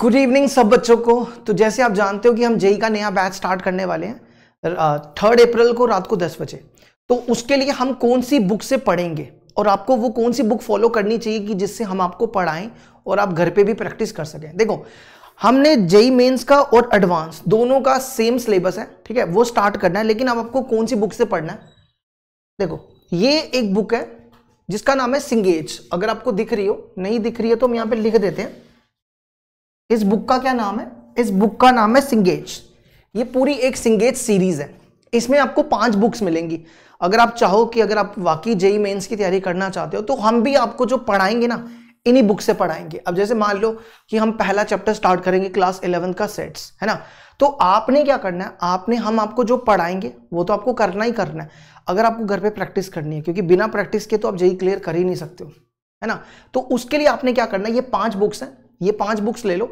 good evening सब बच्चों को तो जैसे आप जानते हो कि हम जेई का नया बैच स्टार्ट करने वाले हैं थर्ड अप्रैल को रात को दस बजे तो उसके लिए हम कौन सी बुक से पढ़ेंगे और आपको वो कौन सी बुक फॉलो करनी चाहिए कि जिससे हम आपको पढ़ाएं और आप घर पे भी प्रैक्टिस कर सकें देखो हमने जेई मेंस का और एडवांस दोनों का सेम सिलेबस है ठीक है वो स्टार्ट करना है लेकिन अब आपको कौन सी बुक से पढ़ना है देखो ये एक बुक है जिसका नाम है सिंगेज अगर आपको दिख रही हो नहीं दिख रही है तो हम यहाँ पे लिख देते हैं इस बुक का क्या नाम है इस बुक का नाम है सिंगेज ये पूरी एक सिंगेज सीरीज है इसमें आपको पांच बुक्स मिलेंगी अगर आप चाहो कि अगर आप वाकई जेई मेन्स की तैयारी करना चाहते हो तो हम भी आपको जो पढ़ाएंगे ना इन्हीं बुक से पढ़ाएंगे अब जैसे मान लो कि हम पहला चैप्टर स्टार्ट करेंगे क्लास इलेवन का सेट्स है ना तो आपने क्या करना है आपने हम आपको जो पढ़ाएंगे वो तो आपको करना ही करना है अगर आपको घर पे प्रैक्टिस करनी है क्योंकि बिना प्रैक्टिस के तो आप जेई क्लियर कर ही नहीं सकते हो है ना तो उसके लिए आपने क्या करना है ये पांच बुक्स हैं ये पांच बुक्स ले लो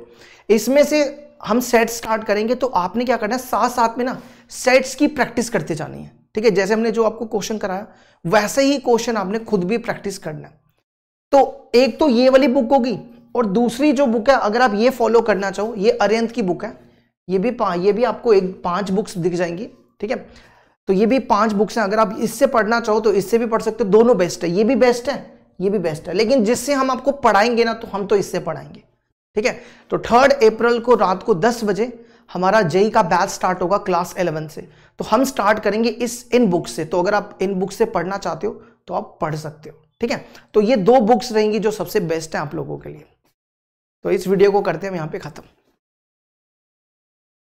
इसमें से हम सेट स्टार्ट करेंगे तो आपने क्या करना है साथ साथ में ना सेट्स की प्रैक्टिस करते जानी है ठीक है जैसे हमने जो आपको क्वेश्चन कराया वैसे ही क्वेश्चन आपने खुद भी प्रैक्टिस करना है तो एक तो ये वाली बुक होगी और दूसरी जो बुक है अगर आप ये फॉलो करना चाहो ये अरयंत की बुक है ये भी ये भी आपको एक पांच बुक्स दिख जाएंगी ठीक है तो ये भी पांच बुक्स हैं अगर आप इससे पढ़ना चाहो तो इससे भी पढ़ सकते हो दोनों बेस्ट है ये भी बेस्ट है ये भी बेस्ट है लेकिन जिससे हम आपको पढ़ाएंगे ना तो हम तो इससे पढ़ाएंगे ठीक है तो थर्ड अप्रैल को रात को दस बजे हमारा जेई का बैच स्टार्ट होगा क्लास इलेवन से तो हम स्टार्ट करेंगे इस इन बुक से तो अगर आप इन बुक से पढ़ना चाहते हो तो आप पढ़ सकते हो ठीक है तो ये दो बुक्स रहेंगी जो सबसे बेस्ट हैं आप लोगों के लिए तो इस वीडियो को करते हैं हम यहाँ पे खत्म